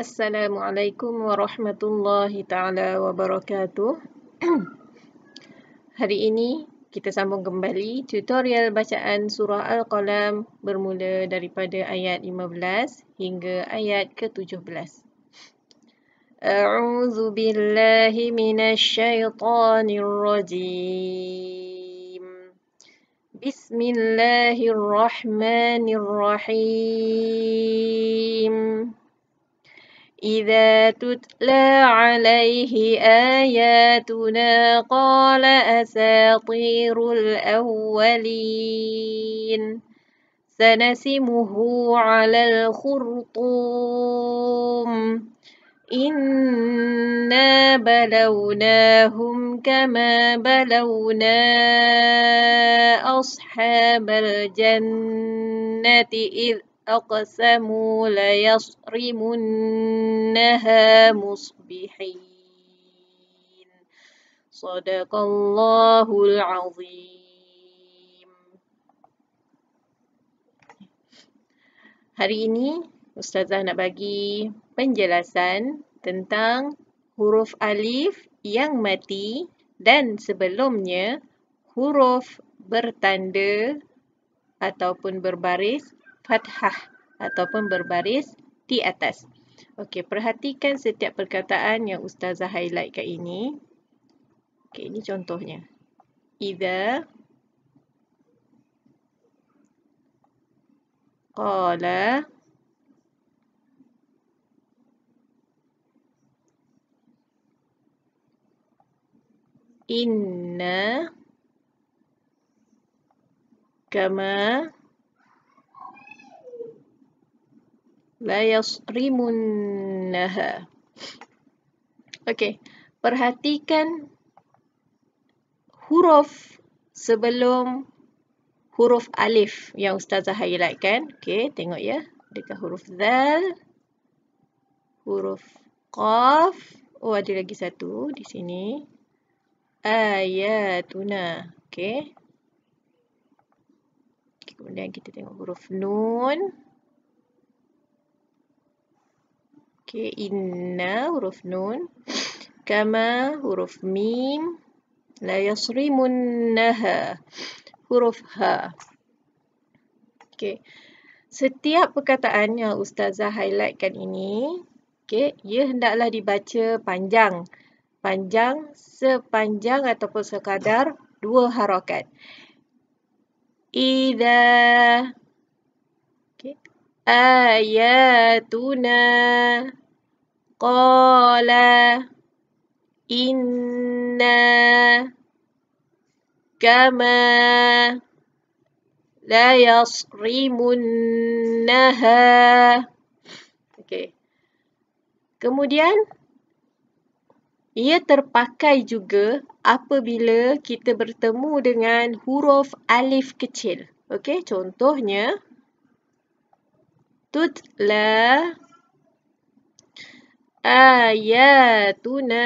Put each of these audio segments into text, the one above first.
Assalamualaikum warahmatullahi taala wabarakatuh. Hari ini kita sambung kembali tutorial bacaan surah Al-Qalam bermula daripada ayat 15 hingga ayat ke-17. A'udzu billahi minasyaitonir rajim. Bismillahirrahmanirrahim. إذا تتلى عليه آياتنا قال أساطير الأولين سنسمه على الخرطوم إنا بلوناهم كما بلونا أصحاب الجنة إذ أقسموا ليصرمنها مصبحين صدق الله العظيم Hari ini Ustazah nak bagi penjelasan tentang huruf alif yang mati dan sebelumnya huruf bertanda ataupun berbaris fathah ataupun berbaris di atas. Okey, perhatikan setiap perkataan yang ustazah highlight kat ini. Okey, ini contohnya. Idza qala inna kama la yasrimunnaha okey perhatikan huruf sebelum huruf alif yang ustazah highlightkan okey tengok ya dekat huruf zal huruf qaf oh ada lagi satu di sini ayatuna okey kemudian kita tengok huruf nun Okey, inna huruf nun. Kama huruf mim. La yasrimunnaha. Huruf ha. Okey. Setiap perkataan yang ustazah highlightkan ini, okey, ia hendaklah dibaca panjang. Panjang sepanjang ataupun sekadar dua harokat. Ida ayatuna qala inna kama la yasrimunnaha okey kemudian ia terpakai juga apabila kita bertemu dengan huruf alif kecil okey contohnya tut la ayatuna.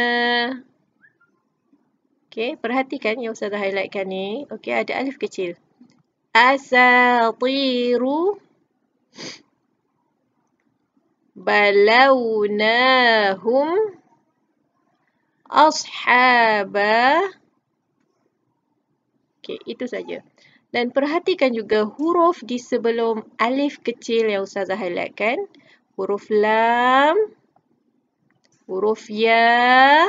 Okey, perhatikan yang Ustazah highlightkan ni. Okey, ada alif kecil. Asatiru balawnahum ashabah. Okey, itu saja. Dan perhatikan juga huruf di sebelum alif kecil yang Ustazah highlightkan. Huruf lam. Huruf ya.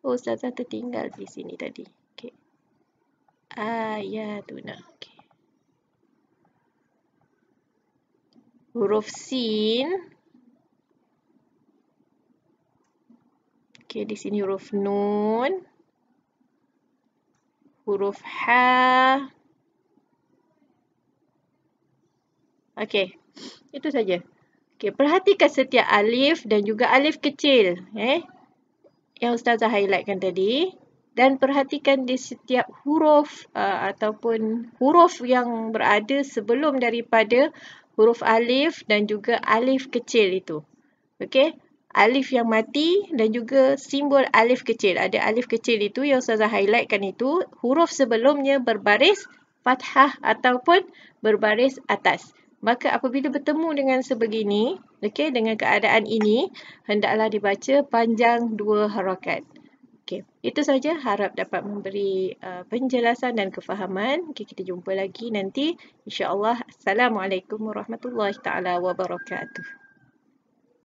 Oh, Ustazah tertinggal di sini tadi. Okay. Ayatuna. Okay. Huruf sin. Okay, di sini huruf nun. Huruf ha. Ha. Okey. Itu saja. Okey, perhatikan setiap alif dan juga alif kecil, eh. Yang ustazah highlightkan tadi dan perhatikan di setiap huruf uh, ataupun huruf yang berada sebelum daripada huruf alif dan juga alif kecil itu. Okey. Alif yang mati dan juga simbol alif kecil. Ada alif kecil itu yang ustazah highlightkan itu, huruf sebelumnya berbaris fathah ataupun berbaris atas. Maka apabila bertemu dengan sebegini, okay, dengan keadaan ini, hendaklah dibaca panjang dua harokat. Okay, itu saja harap dapat memberi uh, penjelasan dan kefahaman. Okey, kita jumpa lagi nanti. InsyaAllah. Assalamualaikum warahmatullahi ta'ala wabarakatuh.